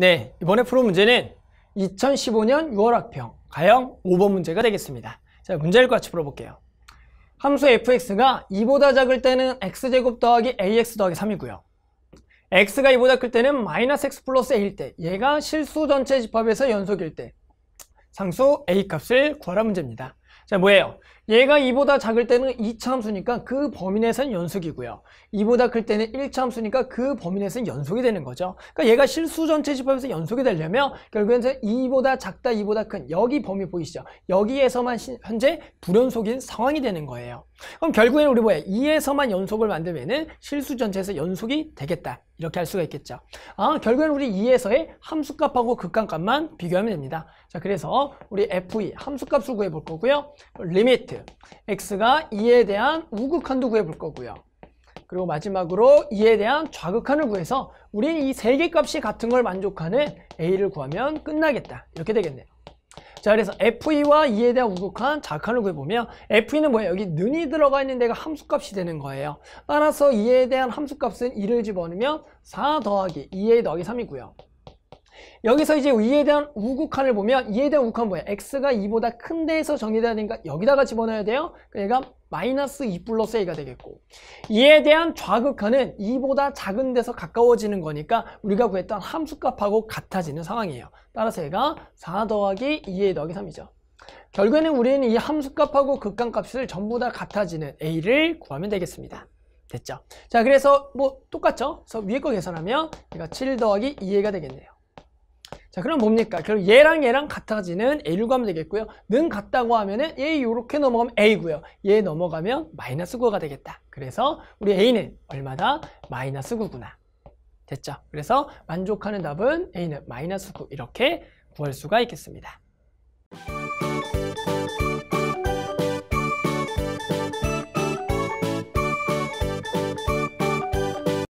네, 이번에 풀어 문제는 2015년 6월 학평 가형 5번 문제가 되겠습니다. 자, 문제를 같이 풀어볼게요. 함수 fx가 2보다 작을 때는 x제곱 더하기 ax 더하기 3이고요. x가 2보다 클 때는 마이너스 x 플러스 a일 때 얘가 실수 전체 집합에서 연속일 때 상수 a 값을 구하라 문제입니다. 자, 뭐예요? 얘가 이보다 작을 때는 2차함수니까 그 범위 내에서는 연속이고요. 이보다 클 때는 1차함수니까 그 범위 내에서는 연속이 되는 거죠. 그러니까 얘가 실수 전체 집합에서 연속이 되려면 결국엔 2보다 작다, 2보다 큰 여기 범위 보이시죠? 여기에서만 현재 불연속인 상황이 되는 거예요. 그럼 결국에 우리 뭐예 2에서만 연속을 만들면은 실수 전체에서 연속이 되겠다. 이렇게 할 수가 있겠죠. 아, 결국엔 우리 2에서의 함수값하고 극한값만 비교하면 됩니다. 자, 그래서 우리 f2 e 함수값을 구해 볼 거고요. 리미트 x가 2에 대한 우극한도 구해 볼 거고요. 그리고 마지막으로 2에 대한 좌극한을 구해서 우린 이세 개 값이 같은 걸 만족하는 a를 구하면 끝나겠다. 이렇게 되겠네요. 자 그래서 FE와 E에 대한 우극한 자칸을 구해보면 FE는 뭐예요? 여기 눈이 들어가 있는 데가 함수값이 되는 거예요. 따라서 E에 대한 함수값은 2를 집어넣으면 4 더하기 2A 더하기 3이고요. 여기서 이제 2에 대한 우극한을 보면 2에 대한 우극한 뭐예요? x가 2보다 큰 데에서 정의되니까 여기다가 집어넣어야 돼요. 그러니까 마이너스 2 플러스 a가 되겠고 이에 대한 좌극화는 2보다 작은 데서 가까워지는 거니까 우리가 구했던 함수값하고 같아지는 상황이에요. 따라서 얘가 4 더하기 2a 더하기 3이죠. 결국에는 우리는 이 함수값하고 극강값을 전부 다 같아지는 a를 구하면 되겠습니다. 됐죠? 자 그래서 뭐 똑같죠? 그래서 위에 거 계산하면 얘가 7 더하기 2a가 되겠네요. 자 그럼 뭡니까? 그럼 얘랑 얘랑 같아지는 A로 하면 되겠고요. 는 같다고 하면은 얘 이렇게 넘어가면 A고요. 얘 넘어가면 마이너스 9가 되겠다. 그래서 우리 A는 얼마다? 마이너스 9구나. 됐죠? 그래서 만족하는 답은 A는 마이너스 9 이렇게 구할 수가 있겠습니다.